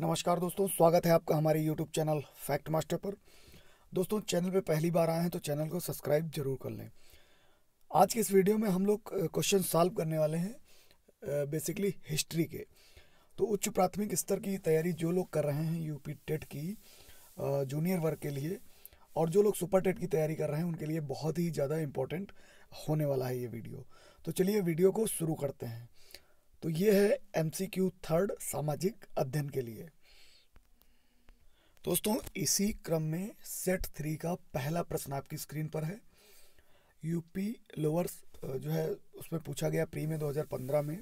नमस्कार दोस्तों स्वागत है आपका हमारे यूट्यूब चैनल फैक्ट मास्टर पर दोस्तों चैनल पे पहली बार आए हैं तो चैनल को सब्सक्राइब जरूर कर लें आज के इस वीडियो में हम लोग क्वेश्चन सॉल्व करने वाले हैं बेसिकली हिस्ट्री के तो उच्च प्राथमिक स्तर की तैयारी जो लोग कर रहे हैं यूपी टेट की जूनियर वर्ग के लिए और जो लोग सुपर टेट की तैयारी कर रहे हैं उनके लिए बहुत ही ज़्यादा इम्पोर्टेंट होने वाला है ये वीडियो तो चलिए वीडियो को शुरू करते हैं तो ये है एमसीक्यू थर्ड सामाजिक अध्ययन के लिए दोस्तों इसी क्रम में सेट थ्री का पहला प्रश्न आपकी स्क्रीन पर है यूपी लोअर्स जो है उसमें पूछा गया प्री में 2015 में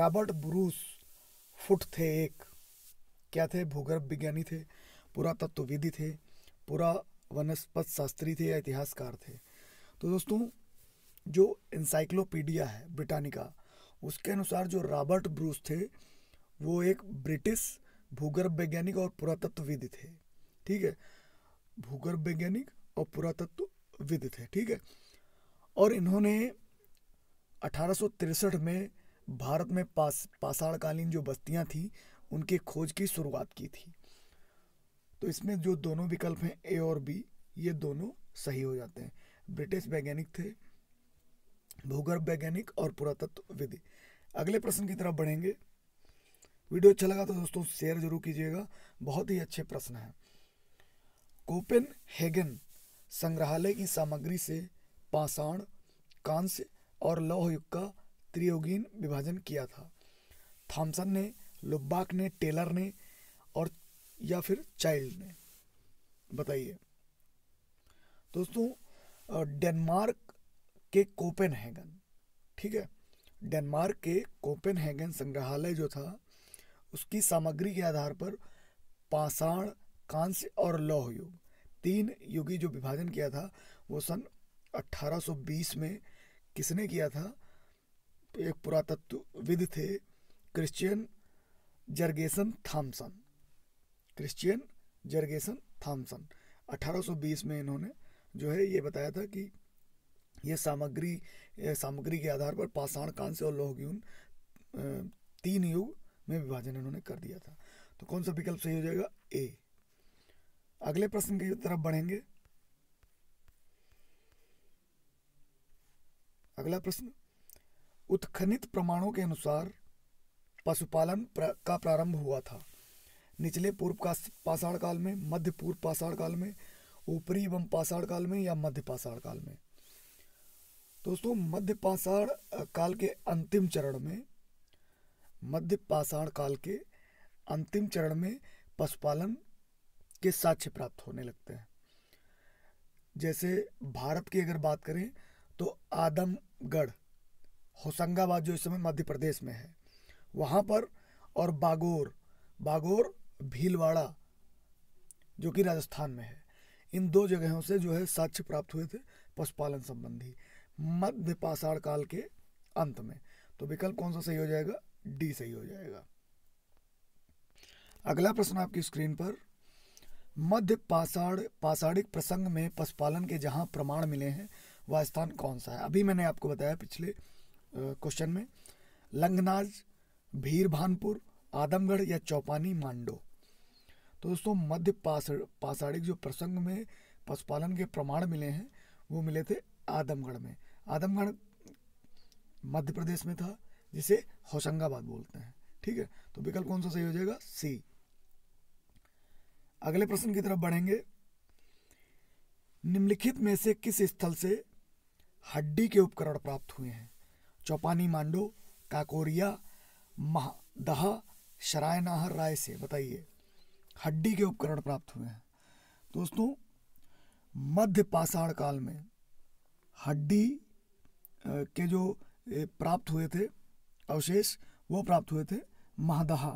रॉबर्ट ब्रूस फुट थे एक क्या थे भूगर्भ विज्ञानी थे पुरातत्वविधि थे पूरा वनस्पत शास्त्री थे या इतिहासकार थे तो दोस्तों जो इंसाइक्लोपीडिया है ब्रिटानिका उसके अनुसार जो रॉबर्ट ब्रूस थे वो एक ब्रिटिश भूगर्भ वैज्ञानिक और पुरातत्वविद थे ठीक है भूगर्भ वैज्ञानिक और पुरातत्वविद थे ठीक है और इन्होंने अठारह में भारत में पास पाषाणकालीन जो बस्तियां थी उनके खोज की शुरुआत की थी तो इसमें जो दोनों विकल्प हैं ए और बी ये दोनों सही हो जाते हैं ब्रिटिश वैज्ञानिक थे भूगर्भ वैज्ञानिक और पुरातत्व विधि अगले प्रश्न की तरफ बढ़ेंगे वीडियो अच्छा लगा तो दोस्तों शेयर जरूर कीजिएगा बहुत ही अच्छे प्रश्न हैं कोपेन हेगन संग्रहालय की सामग्री से पाषाण कांस्य और लौहयुग का त्रियोगीन विभाजन किया था थॉमसन ने लुब्बाक ने टेलर ने और या फिर चाइल्ड ने बताइए दोस्तों डेनमार्क के कोपेनहेगन ठीक है डेनमार्क के कोपेनहेगन संग्रहालय जो था उसकी सामग्री के आधार पर पाषाण कांस्य और लौह युग तीन युगी जो विभाजन किया था वो सन 1820 में किसने किया था एक पुरातत्वविद थे Christian Jurgensen Thomsen Christian Jurgensen Thomsen 1820 में इन्होंने जो है ये बताया था कि ये सामग्री सामग्री के आधार पर पाषाण कांस्य और लौह तीन युग में विभाजन इन्होंने कर दिया था तो कौन सा विकल्प सही हो जाएगा ए अगले प्रश्न की तरफ बढ़ेंगे अगला प्रश्न उत्खनित प्रमाणों के अनुसार पशुपालन प्रा, का प्रारंभ हुआ था निचले पूर्व का पाषाण काल में मध्य पूर्व पाषाण काल में ऊपरी एवं पाषाण काल में या मध्य पाषाण काल में दोस्तों मध्य पाषाण काल के अंतिम चरण में मध्य पाषाण काल के अंतिम चरण में पशुपालन के साक्ष्य प्राप्त होने लगते हैं जैसे भारत की अगर बात करें तो आदमगढ़ होशंगाबाद जो इस समय मध्य प्रदेश में है वहाँ पर और बागोर बागोर भीलवाड़ा जो कि राजस्थान में है इन दो जगहों से जो है साक्ष्य प्राप्त हुए थे पशुपालन संबंधी मध्य पाषाण काल के अंत में तो विकल्प कौन सा सही हो जाएगा डी सही हो जाएगा अगला प्रश्न आपकी स्क्रीन पर मध्य पाषाण पाषाणिक प्रसंग में पशुपालन के जहाँ प्रमाण मिले हैं वह स्थान कौन सा है अभी मैंने आपको बताया पिछले क्वेश्चन में लंगनाज भीर भानपुर आदमगढ़ या चौपानी मांडो तो दोस्तों मध्य पाषाणिक जो प्रसंग में पशुपालन के प्रमाण मिले हैं वो मिले थे आदमगढ़ में आदमगढ़ मध्य प्रदेश में था जिसे होशंगाबाद बोलते हैं ठीक है तो विकल्प कौन सा सही हो जाएगा सी अगले प्रश्न की तरफ बढ़ेंगे निम्नलिखित में से किस स्थल से हड्डी के उपकरण प्राप्त हुए हैं चौपानी मांडो काकोरिया महादहा शरायनाहर राय से बताइए हड्डी के उपकरण प्राप्त हुए हैं दोस्तों मध्य पाषाण काल में हड्डी के जो प्राप्त हुए थे अवशेष वो प्राप्त हुए थे महादहा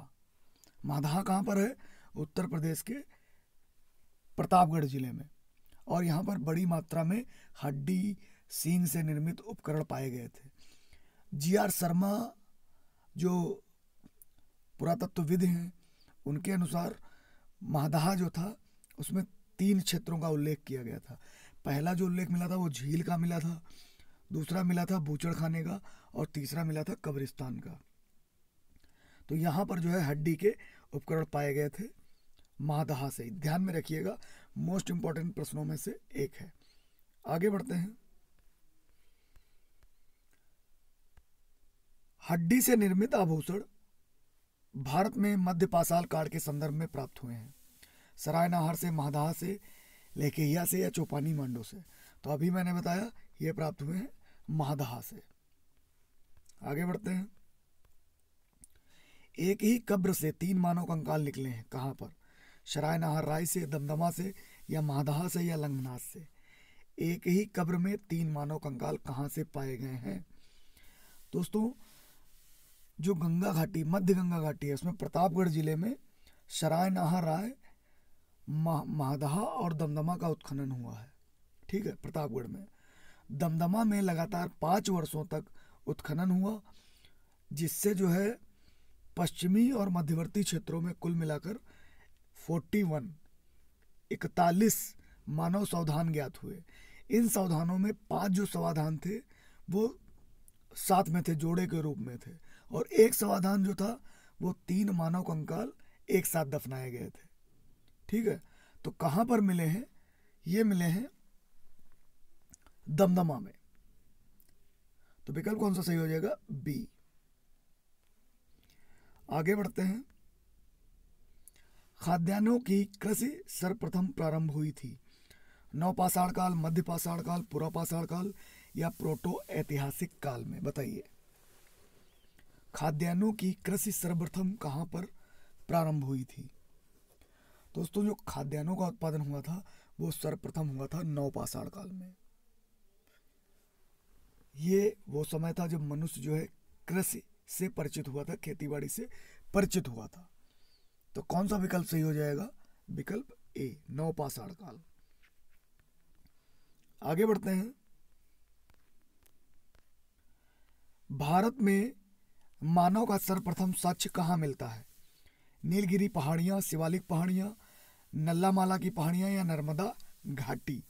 महादहा कहाँ पर है उत्तर प्रदेश के प्रतापगढ़ जिले में और यहाँ पर बड़ी मात्रा में हड्डी सींग से निर्मित उपकरण पाए गए थे जी आर शर्मा जो पुरातत्वविद हैं उनके अनुसार महादहा जो था उसमें तीन क्षेत्रों का उल्लेख किया गया था पहला जो उल्लेख मिला था वो झील का मिला था दूसरा मिला था बूचड़ खाने का और तीसरा मिला था कब्रिस्तान का तो यहाँ पर जो है हड्डी के उपकरण पाए गए थे महादहा से ध्यान में रखिएगा मोस्ट इंपॉर्टेंट प्रश्नों में से एक है आगे बढ़ते हैं हड्डी से निर्मित आभूषण भारत में मध्य पासाल काल के संदर्भ में प्राप्त हुए हैं सरायनाहर से महादहा से लेकेहिया से या चौपानी मांडो से तो अभी मैंने बताया ये प्राप्त हुए हैं महादहा से आगे बढ़ते हैं एक ही कब्र से तीन मानव कंकाल निकले हैं कहाँ पर शराय नहर राय से दमदमा से या महादहा से या लंगनाथ से एक ही कब्र में तीन मानव कंकाल कहाँ से पाए गए हैं दोस्तों जो गंगा घाटी मध्य गंगा घाटी है उसमें प्रतापगढ़ जिले में शराय नाहर राय महादहा और दमदमा का उत्खनन हुआ है ठीक है प्रतापगढ़ में दमदमा में लगातार पाँच वर्षों तक उत्खनन हुआ जिससे जो है पश्चिमी और मध्यवर्ती क्षेत्रों में कुल मिलाकर 41 इकतालीस मानव सावधान ज्ञात हुए इन सावधानों में पांच जो सावधान थे वो साथ में थे जोड़े के रूप में थे और एक सावधान जो था वो तीन मानव कंकाल एक साथ दफनाए गए थे ठीक है तो कहाँ पर मिले हैं ये मिले हैं दमदमा में तो विकल्प कौन सा सही हो जाएगा बी आगे बढ़ते हैं खाद्यान्नों की कृषि सर्वप्रथम प्रारंभ हुई थी नवपाषाण काल मध्य पाषाण काल पुरापाषाण काल या प्रोटो ऐतिहासिक काल में बताइए खाद्यान्नों की कृषि सर्वप्रथम कहां पर प्रारंभ हुई थी दोस्तों जो खाद्यान्नों का उत्पादन हुआ था वो सर्वप्रथम हुआ था नवपाषाण काल में ये वो समय था जब मनुष्य जो है कृषि से परिचित हुआ था बाड़ी से परिचित हुआ था तो कौन सा विकल्प सही हो जाएगा विकल्प ए नौपाषाण काल आगे बढ़ते हैं भारत में मानव का सर्वप्रथम साक्ष्य कहाँ मिलता है नीलगिरी पहाड़ियाँ शिवालिक पहाड़ियाँ नल्लामाला की पहाड़ियाँ या नर्मदा घाटी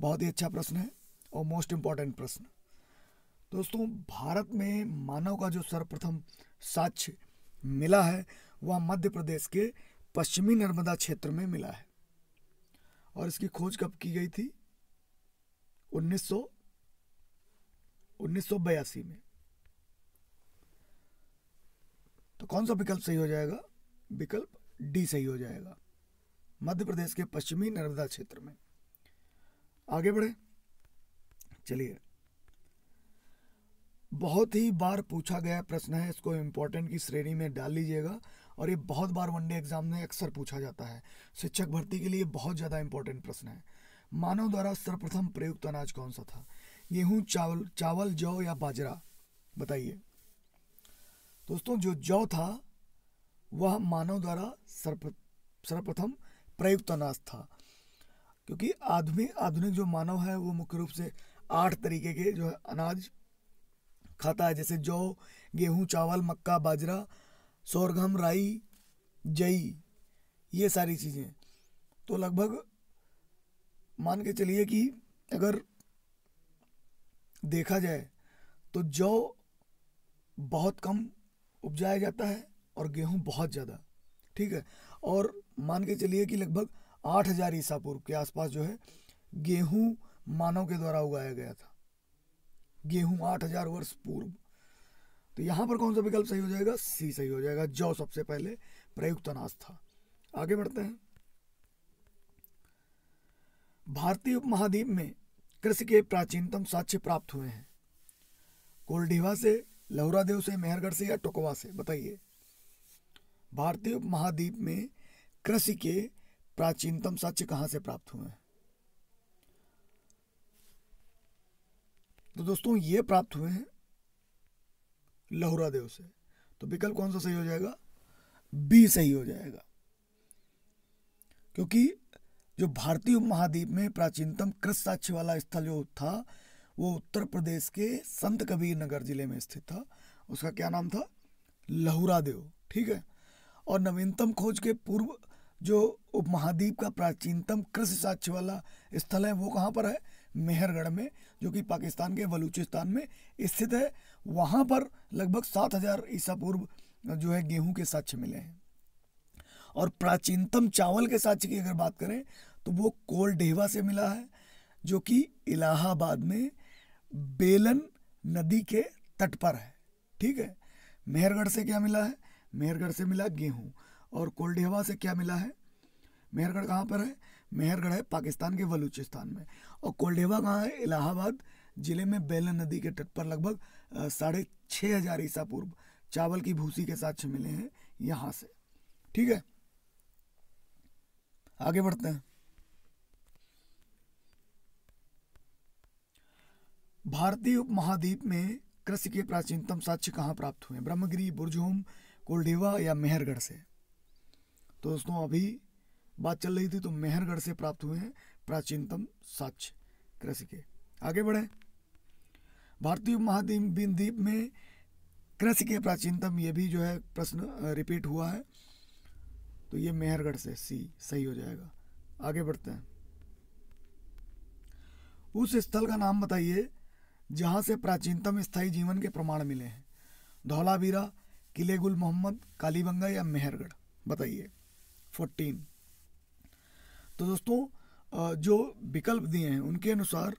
बहुत ही अच्छा प्रश्न है और मोस्ट इम्पॉर्टेंट प्रश्न दोस्तों भारत में मानव का जो सर्वप्रथम साक्ष्य मिला है वह मध्य प्रदेश के पश्चिमी नर्मदा क्षेत्र में मिला है और इसकी खोज कब की गई थी 1900 1982 में तो कौन सा विकल्प सही हो जाएगा विकल्प डी सही हो जाएगा मध्य प्रदेश के पश्चिमी नर्मदा क्षेत्र में आगे बढ़े चलिए बहुत ही बार पूछा गया प्रश्न है इसको इम्पोर्टेंट की श्रेणी में डाल लीजिएगा और ये बहुत बार वनडे एग्जाम में अक्सर पूछा जाता है शिक्षक भर्ती के लिए बहुत ज़्यादा इम्पोर्टेंट प्रश्न है मानव द्वारा सर्वप्रथम प्रयुक्त अनाज कौन सा था गेहूँ चावल चावल जौ या बाजरा बताइए दोस्तों जो जौ था वह मानव द्वारा सर्व सर्वप्रथम प्रयुक्त अनाज था क्योंकि आधुनिक आधुनिक जो मानव है वो मुख्य रूप से आठ तरीके के जो है अनाज खाता है जैसे जौ गेहूँ चावल मक्का बाजरा सोरगम राई जई ये सारी चीज़ें तो लगभग मान के चलिए कि अगर देखा जाए तो जौ बहुत कम उपजाया जाता है और गेहूँ बहुत ज़्यादा ठीक है और मान के चलिए कि लगभग आठ हज़ार ईसा पूर्व के आसपास जो है गेहूँ मानव के द्वारा उगाया गया था गेहूं आठ हजार वर्ष पूर्व तो यहां पर कौन सा विकल्प सही हो जाएगा सी सही हो जाएगा जौ सबसे पहले प्रयुक्त अनाज था आगे बढ़ते हैं भारतीय उपमहाद्वीप में कृषि के प्राचीनतम साक्ष्य प्राप्त हुए हैं कोलडीवा से लहुरादेव से मेहरगढ़ से या टोकवा से बताइए भारतीय उपमहाद्वीप में कृषि के प्राचीनतम साक्ष्य कहाँ से प्राप्त हुए हैं तो दोस्तों ये प्राप्त हुए हैं लहुरादेव से तो विकल्प कौन सा सही हो जाएगा बी सही हो जाएगा क्योंकि जो भारतीय उपमहाद्वीप में प्राचीनतम कृष्ण साक्ष्य वाला स्थल जो था वो उत्तर प्रदेश के संत कबीर नगर जिले में स्थित था उसका क्या नाम था लहुरादेव ठीक है और नवीनतम खोज के पूर्व जो उपमहाद्वीप का प्राचीनतम कृष्ण साक्ष्य वाला स्थल है वो कहाँ पर है मेहरगढ़ में जो कि पाकिस्तान के बलूचिस्तान में स्थित है वहाँ पर लगभग सात हजार ईसा पूर्व जो है गेहूं के साक्ष्य मिले हैं और प्राचीनतम चावल के साक्ष्य की अगर बात करें तो वो कोल से मिला है जो कि इलाहाबाद में बेलन नदी के तट पर है ठीक है मेहरगढ़ से क्या मिला है मेहरगढ़ से मिला गेहूँ और कोलडेवा से क्या मिला है मेहरगढ़ कहाँ पर है मेहरगढ़ है पाकिस्तान के बलूचिस्तान में और कोल्डेवा कहाँ है इलाहाबाद जिले में बेलन नदी के तट पर लगभग साढ़े छः हजार ईसा पूर्व चावल की भूसी के साक्ष्य मिले हैं यहाँ से ठीक है आगे बढ़ते हैं भारतीय उपमहाद्वीप में कृषि के प्राचीनतम साक्ष्य कहाँ प्राप्त हुए ब्रह्मगिरी बुरझूम कोल्डेवा या मेहरगढ़ से तो दोस्तों अभी बात चल रही थी तो मेहरगढ़ से प्राप्त हुए हैं प्राचीनतम साक्ष्य कृषि के आगे बढ़े भारतीय महाद्वीप बिनद्वीप में कृषि के प्राचीनतम ये भी जो है प्रश्न रिपीट हुआ है तो ये मेहरगढ़ से सी सही हो जाएगा आगे बढ़ते हैं उस स्थल का नाम बताइए जहां से प्राचीनतम स्थायी जीवन के प्रमाण मिले हैं धौलावीरा किले गुल मोहम्मद कालीबंगा या मेहरगढ़ बताइए फोर्टीन तो दोस्तों जो विकल्प दिए हैं उनके अनुसार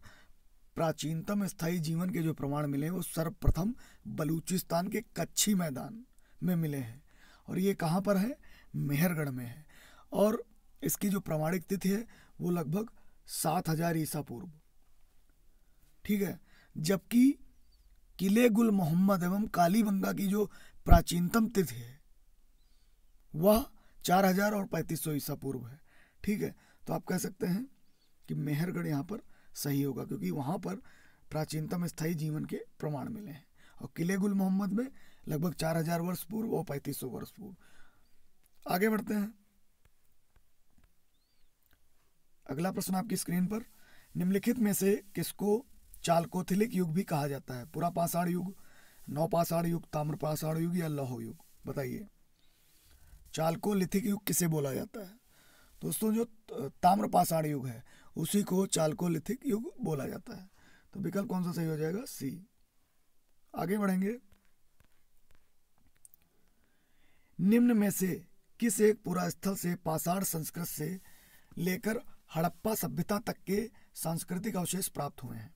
प्राचीनतम स्थायी जीवन के जो प्रमाण मिले हैं वो सर्वप्रथम बलूचिस्तान के कच्छी मैदान में मिले हैं और ये कहाँ पर है मेहरगढ़ में है और इसकी जो प्रमाणिक तिथि है वो लगभग सात हजार ईसा पूर्व ठीक है जबकि किले गुल मोहम्मद एवं कालीबंगा की जो प्राचीनतम तिथि है वह चार हजार और पैंतीस सौ ईसा पूर्व है ठीक है तो आप कह सकते हैं कि मेहरगढ़ यहाँ पर सही होगा क्योंकि वहाँ पर प्राचीनतम स्थायी जीवन के प्रमाण मिले हैं और किले गुल मोहम्मद में लगभग चार हजार वर्ष पूर्व और पैंतीस सौ वर्ष पूर्व आगे बढ़ते हैं अगला प्रश्न आपकी स्क्रीन पर निम्नलिखित में से किसको चालकोथिलिक युग भी कहा जाता है पूरा पाषाण युग नौपाषाण युग ताम्रपाषाण युग या लौह युग बताइए चालकोलिथिक युग किसे बोला जाता है दोस्तों जो ताम्रपाषाण युग है उसी को चालकोलिथिक युग बोला जाता है तो विकल्प कौन सा सही हो जाएगा सी आगे बढ़ेंगे निम्न में से किस एक पुरास्थल से पाषाण संस्कृत से लेकर हड़प्पा सभ्यता तक के सांस्कृतिक अवशेष प्राप्त हुए हैं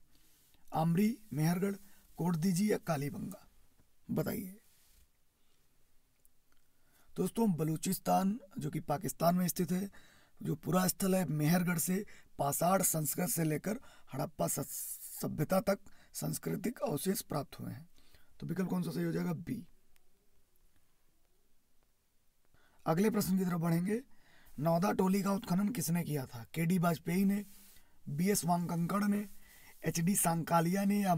आमरी मेहरगढ़ कोटदीजी या कालीबंगा बताइए दोस्तों बलूचिस्तान जो कि पाकिस्तान में स्थित है जो पूरा स्थल है मेहरगढ़ से पाषाढ़ संस्कृत से लेकर हड़प्पा सभ्यता तक सांस्कृतिक अवशेष प्राप्त हुए हैं तो विकल्प कौन सा सही हो जाएगा बी अगले प्रश्न की तरफ बढ़ेंगे नौदा टोली का उत्खनन किसने किया था के डी वाजपेयी ने बी एस वांकंकड़ ने एच डी सांकालिया ने या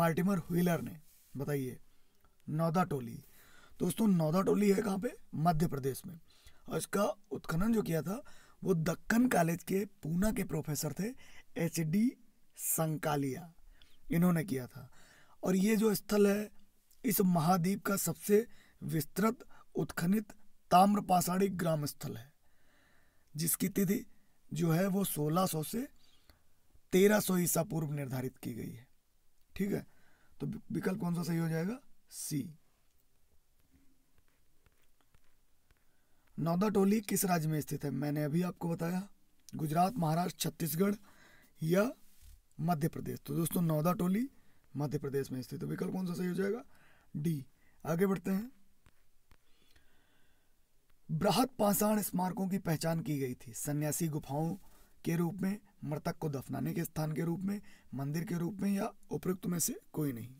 मार्टिमर व्हीलर ने बताइए नौदा टोली दोस्तों नौदा टोली है कहाँ पे मध्य प्रदेश में और इसका उत्खनन जो किया था वो दक्कन कॉलेज के पूना के प्रोफेसर थे एच डी संकालिया इन्होंने किया था और ये जो स्थल है इस महाद्वीप का सबसे विस्तृत उत्खनित ताम्रपाषाणी ग्राम स्थल है जिसकी तिथि जो है वो 1600 से 1300 सौ ईसा पूर्व निर्धारित की गई है ठीक है तो विकल्प कौन सा सही हो जाएगा सी नौदा टोली किस राज्य में स्थित है मैंने अभी आपको बताया गुजरात महाराष्ट्र छत्तीसगढ़ या मध्य प्रदेश तो दोस्तों नौदा टोली मध्य प्रदेश में स्थित है तो विकल्प कौन सा सही हो जाएगा डी आगे बढ़ते हैं बृहद पाषाण स्मारकों की पहचान की गई थी सन्यासी गुफाओं के रूप में मृतक को दफनाने के स्थान के रूप में मंदिर के रूप में या उपयुक्त में से कोई नहीं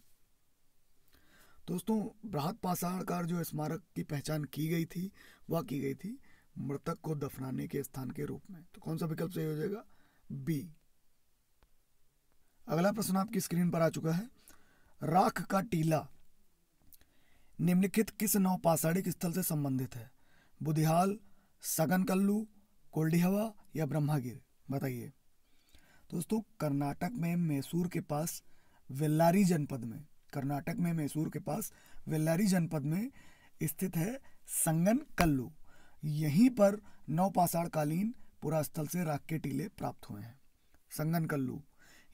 दोस्तों पाषाण पाषाणकार जो स्मारक की पहचान की गई थी वह की गई थी मृतक को दफनाने के स्थान के रूप में तो कौन सा विकल्प सही हो जाएगा बी अगला प्रश्न आपकी स्क्रीन पर आ चुका है राख का टीला निम्नलिखित किस नौपाषाणिक स्थल से संबंधित है बुधिहाल सगन कल्लू कोल्डिहवा या ब्रह्मागिर बताइए दोस्तों कर्नाटक में मैसूर के पास वेल्लारी जनपद में कर्नाटक में मैसूर के पास वेल्लारी जनपद में स्थित है संगन कल्लू यहीं पर नवपाषाणकालीन पुरास्थल से राख के टीले प्राप्त हुए हैं संगन कल्लू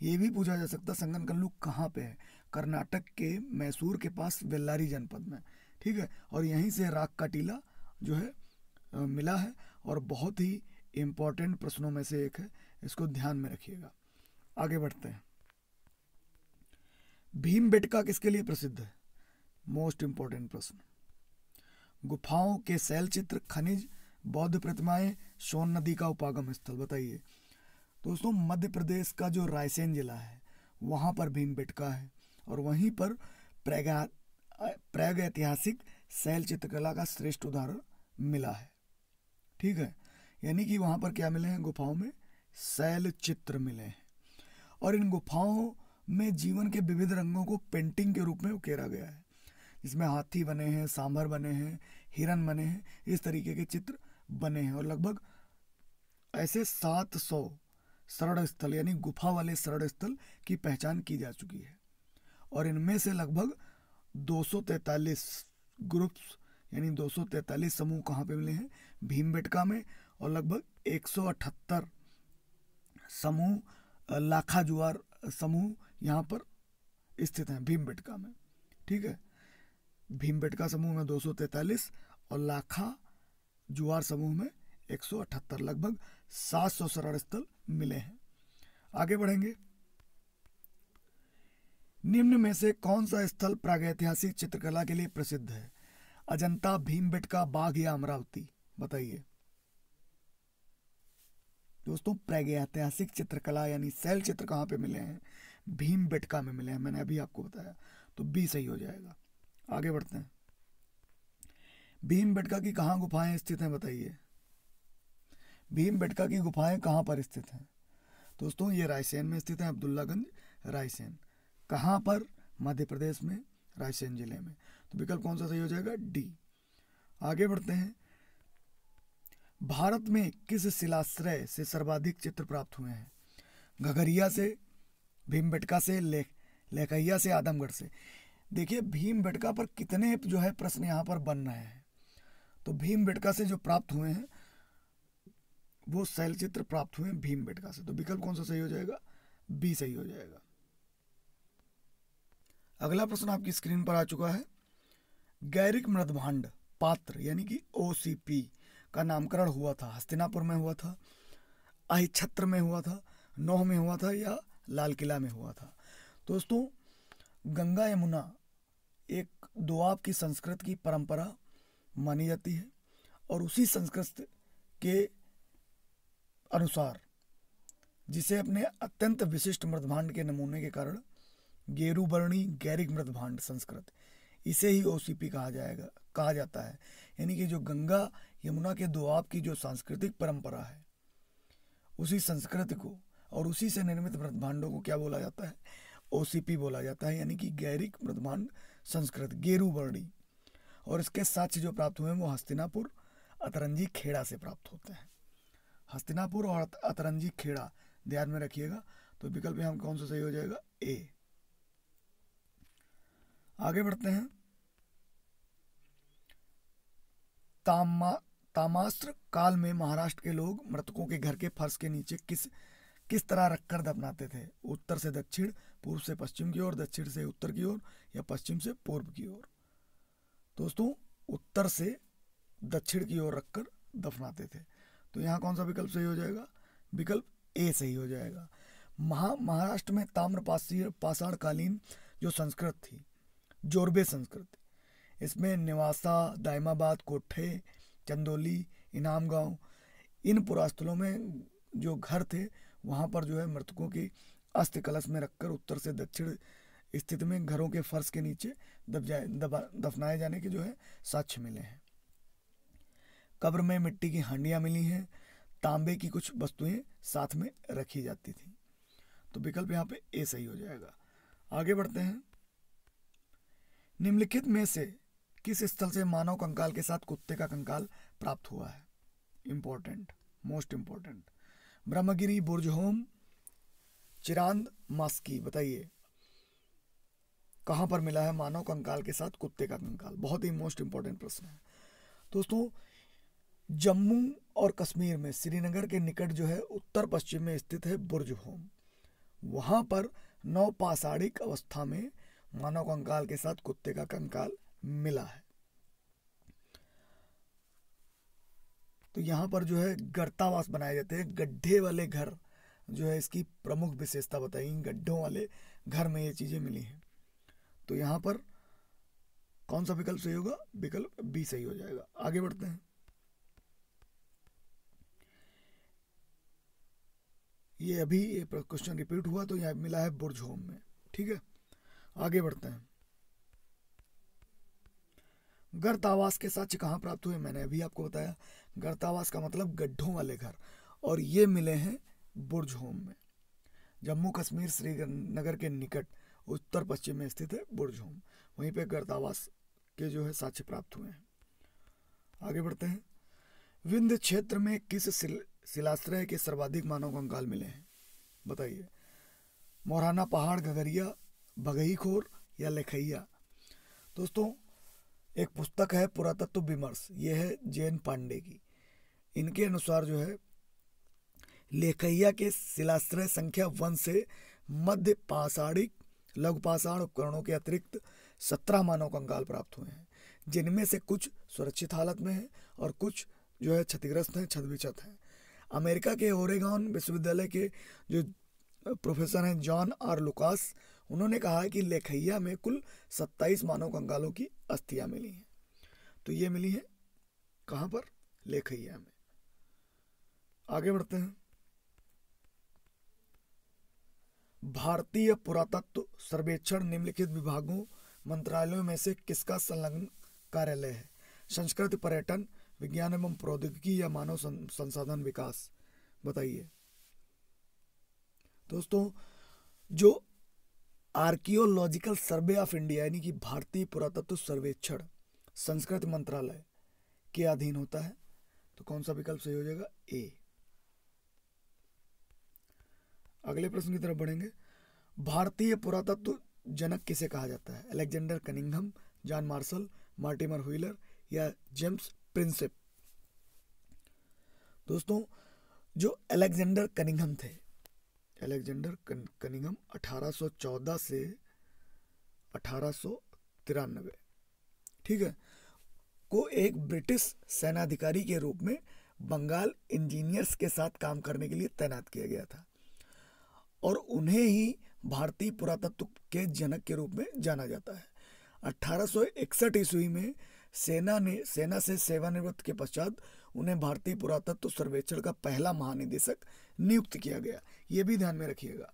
ये भी पूछा जा सकता संगन कल्लू कहाँ पे है कर्नाटक के मैसूर के पास वेल्लारी जनपद में ठीक है और यहीं से राख का टीला जो है आ, मिला है और बहुत ही इम्पॉर्टेंट प्रश्नों में से एक है इसको ध्यान में रखिएगा आगे बढ़ते हैं भीम बेटका किसके लिए प्रसिद्ध है मोस्ट इंपॉर्टेंट प्रश्न गुफाओं के शैल चित्र खनिज बौद्ध प्रतिमाएं सोन नदी का उपागम स्थल बताइए दोस्तों मध्य प्रदेश का जो रायसेन जिला है वहां पर भीम बेटका है और वहीं पर प्रयाग ऐतिहासिक शैल चित्रकला का श्रेष्ठ उदाहरण मिला है ठीक है यानी कि वहां पर क्या मिले हैं गुफाओं में शैल चित्र मिले हैं और इन गुफाओं में जीवन के विविध रंगों को पेंटिंग के रूप में उकेरा गया है इसमें हाथी बने हैं सांभर बने हैं हिरन बने हैं इस तरीके के चित्र बने हैं और लगभग ऐसे सात सौ सरण स्थल यानी गुफा वाले सरण स्थल की पहचान की जा चुकी है और इनमें से लगभग 243 ग्रुप्स यानी 243 समूह कहाँ पे मिले हैं भीमबेटका में और लगभग 178 समूह लाखा जुआर समूह यहाँ पर स्थित हैं बेटका में ठीक है भीम बेटका समूह में 243 और लाखा जुआर समूह में 178 लगभग 700 शरण स्थल मिले हैं आगे बढ़ेंगे निम्न में से कौन सा स्थल प्रागैतिहासिक चित्रकला के लिए प्रसिद्ध है अजंता भीम बेटका बाघ या अमरावती बताइए दोस्तों प्रग ऐतिहासिक चित्रकला यानी सेल चित्र कहाँ पे मिले हैं भीम बेटका में मिले हैं मैंने अभी आपको बताया तो बी सही हो जाएगा आगे बढ़ते हैं भीम बेटका की कहाँ गुफाएं स्थित हैं बताइए भीम बेटका की गुफाएं कहाँ पर स्थित हैं दोस्तों ये रायसेन में स्थित है अब्दुल्लागंज रायसेन कहाँ पर मध्य प्रदेश में रायसेन जिले में तो विकल्प कौन सा सही हो जाएगा डी आगे बढ़ते हैं भारत में किस शिलाश्रय से सर्वाधिक चित्र प्राप्त हुए हैं घघरिया से भीमबेटका से ले लेकैया से आदमगढ़ से देखिए भीमबेटका पर कितने जो है प्रश्न यहाँ पर बन रहे हैं तो भीमबेटका से जो प्राप्त हुए हैं वो शैलचित्र प्राप्त हुए हैं भीमबेटका से तो विकल्प कौन सा सही हो जाएगा बी सही हो जाएगा अगला प्रश्न आपकी स्क्रीन पर आ चुका है गैरिक मृदभांड पात्र यानी कि ओ सी पी का नामकरण हुआ था हस्तिनापुर में हुआ था आई छत्र में हुआ था नौह में हुआ था या लाल किला में हुआ था दोस्तों गंगा यमुना एक दुआब की संस्कृत की परंपरा मानी जाती है और उसी संस्कृत के अनुसार जिसे अपने अत्यंत विशिष्ट मृदभांड के नमूने के कारण गेरुवर्णी गैरिक मृदभांड संस्कृत इसे ही ओसीपी कहा जाएगा कहा जाता है यानी कि जो गंगा यमुना के दोआब की जो सांस्कृतिक परंपरा है उसी संस्कृति को और उसी से निर्मित ब्रह्मांडों को क्या बोला जाता है ओ बोला जाता है यानी कि गैरिक ब्रह्मांड संस्कृत गेरू वर्णी और इसके साक्ष्य जो प्राप्त हुए हैं वो हस्तिनापुर अतरंजी खेड़ा से प्राप्त होते हैं हस्तिनापुर और अतरंजी खेड़ा ध्यान में रखिएगा तो विकल्प यहाँ कौन सा सही हो जाएगा ए आगे बढ़ते हैं तामास्त्र काल में महाराष्ट्र के लोग मृतकों के घर के फर्श के नीचे किस किस तरह रखकर दफनाते थे उत्तर से दक्षिण पूर्व से पश्चिम की ओर दक्षिण से उत्तर की ओर या पश्चिम से पूर्व की ओर दोस्तों उत्तर से दक्षिण की ओर रखकर दफनाते थे तो यहाँ कौन सा विकल्प सही हो जाएगा विकल्प ए सही हो जाएगा महा महाराष्ट्र में ताम्र कालीन जो संस्कृत थी जोरबे संस्कृत इसमें निवासा दायमाबाद कोठे चंदोली इनाम गांव इन पुरास्थलों में जो घर थे वहाँ पर जो है मृतकों की अस्थि कलश में रखकर उत्तर से दक्षिण स्थिति में घरों के फर्श के नीचे दब जाए दबा दफनाए जाने के जो है साक्ष्य मिले हैं कब्र में मिट्टी की हंडियाँ मिली हैं तांबे की कुछ वस्तुएं साथ में रखी जाती थी तो विकल्प यहाँ पे ए सही हो जाएगा आगे बढ़ते हैं निम्नलिखित में से किस स्थल से मानव कंकाल के साथ कुत्ते का कंकाल प्राप्त हुआ है important most important Brahmagiri Burzahom Chirand Maski बताइए कहां पर मिला है मानव कंकाल के साथ कुत्ते का कंकाल बहुत ही मोस्ट इंपॉर्टेंट प्रश्न है दोस्तों जम्मू और कश्मीर में श्रीनगर के निकट जो है उत्तर पश्चिम में स्थित है बुर्ज होम वहां पर नौपाषाणिक अवस्था में मानव कंकाल के साथ कुत्ते का कंकाल मिला है तो यहां पर जो है गर्तावास बनाए जाते हैं गड्ढे वाले घर जो है इसकी प्रमुख विशेषता बताई गड्ढों वाले घर में ये चीज़ें मिली हैं तो यहां पर कौन सा विकल्प सही होगा विकल्प बी सही हो जाएगा आगे बढ़ते हैं ये अभी ये क्वेश्चन रिपीट हुआ तो यहाँ मिला है बुर्ज होम में ठीक है आगे बढ़ते हैं गर्तावास के साक्ष्य कहाँ प्राप्त हुए मैंने अभी आपको बताया गर्तावास का मतलब गड्ढों वाले घर और ये मिले हैं बुर्ज होम में जम्मू कश्मीर श्रीनगर के निकट उत्तर पश्चिम में स्थित है बुर्ज होम वहीं पे गर्तावास के जो है साक्ष्य प्राप्त हुए हैं आगे बढ़ते हैं विंध्य क्षेत्र में किस सिल, शिलाश्रय के सर्वाधिक मानव कंकाल मिले हैं बताइए मोराना पहाड़ गगरिया बगही खोर या लेखैया दोस्तों एक पुस्तक है पुरातत्व विमर्श ये है जैन पांडे की इनके अनुसार जो है लेखैया के शिलाश्रय संख्या वन से मध्य पाषाणिक लघु पाषाण उपकरणों के अतिरिक्त सत्रह मानव कंकाल प्राप्त हुए हैं जिनमें से कुछ सुरक्षित हालत में है और कुछ जो है क्षतिग्रस्त हैं छदविचत हैं अमेरिका के ओरेगॉन विश्वविद्यालय के जो प्रोफेसर हैं जॉन आर लुकास उन्होंने कहा कि लेखैया में कुल सत्ताईस मानव कंगालों की अस्थियां मिली हैं तो ये मिली है कहां पर लेखैया में आगे बढ़ते हैं भारतीय पुरातत्व सर्वेक्षण निम्नलिखित विभागों मंत्रालयों में से किसका संलग्न कार्यालय है संस्कृत पर्यटन विज्ञान एवं प्रौद्योगिकी या मानव संसाधन विकास बताइए दोस्तों जो आर्कियोलॉजिकल सर्वे ऑफ इंडिया यानी कि भारतीय पुरातत्व सर्वेक्षण संस्कृत मंत्रालय के अधीन होता है तो कौन सा विकल्प सही हो जाएगा ए अगले प्रश्न की तरफ बढ़ेंगे भारतीय पुरातत्व जनक किसे कहा जाता है Alexander Cunningham John Marshall Mortimer Wheeler या जेम्स प्रिंसेप दोस्तों जो अलेक्जेंडर कनिंगम थे एलेक्जेंडर कनिंगम 1814 से अठारह ठीक है को एक ब्रिटिश सेनाधिकारी के रूप में बंगाल इंजीनियर्स के साथ काम करने के लिए तैनात किया गया था और उन्हें ही भारतीय पुरातत्व के जनक के रूप में जाना जाता है 1861 ईस्वी में सेना ने सेना से सेवानिवृत्त के पश्चात उन्हें भारतीय पुरातत्व सर्वेक्षण का पहला महानिदेशक नियुक्त किया गया ये भी ध्यान में रखिएगा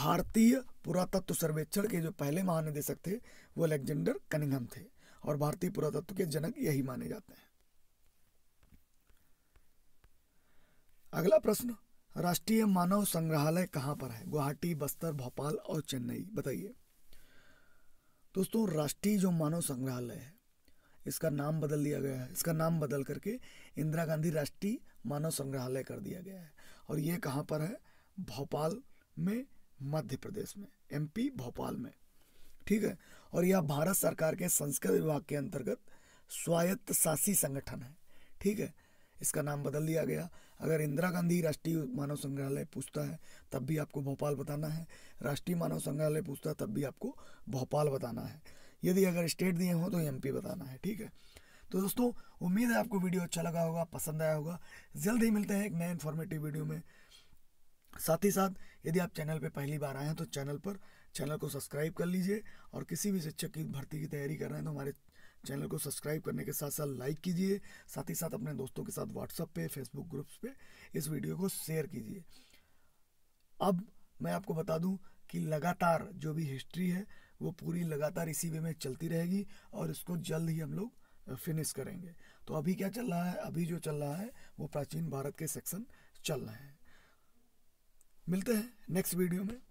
भारतीय पुरातत्व सर्वेक्षण के जो पहले महानिदेशक थे वो अलेक्जेंडर कनिंगम थे और भारतीय पुरातत्व के जनक यही माने जाते हैं अगला प्रश्न राष्ट्रीय मानव संग्रहालय कहां पर है गुवाहाटी बस्तर भोपाल और चेन्नई बताइए दोस्तों राष्ट्रीय जो मानव संग्रहालय है इसका नाम बदल दिया गया है इसका नाम बदल करके इंदिरा गांधी राष्ट्रीय मानव संग्रहालय कर दिया गया है और ये कहाँ पर है भोपाल में मध्य प्रदेश में एमपी भोपाल में ठीक है और यह भारत सरकार के संस्कृत विभाग के अंतर्गत स्वायत्त शासी संगठन है ठीक है इसका नाम बदल दिया गया अगर इंदिरा गांधी राष्ट्रीय मानव संग्रहालय पूछता है तब भी आपको भोपाल बताना है राष्ट्रीय मानव संग्रहालय पूछता है तब भी आपको भोपाल बताना है यदि अगर स्टेट दिए हों तो एमपी बताना है ठीक है तो दोस्तों उम्मीद है आपको वीडियो अच्छा लगा होगा पसंद आया होगा जल्द ही मिलते हैं एक नए इन्फॉर्मेटिव वीडियो में साथ ही साथ यदि आप चैनल पर पहली बार आए हैं तो चैनल पर चैनल को सब्सक्राइब कर लीजिए और किसी भी शिक्षक की भर्ती की तैयारी कर रहे हैं तो हमारे चैनल को सब्सक्राइब करने के साथ साथ लाइक कीजिए साथ ही साथ अपने दोस्तों के साथ व्हाट्सअप पे फेसबुक ग्रुप्स पे इस वीडियो को शेयर कीजिए अब मैं आपको बता दूं कि लगातार जो भी हिस्ट्री है वो पूरी लगातार इसी वे में चलती रहेगी और इसको जल्द ही हम लोग फिनिश करेंगे तो अभी क्या चल रहा है अभी जो चल रहा है वो प्राचीन भारत के सेक्शन चल रहे हैं मिलते हैं नेक्स्ट वीडियो में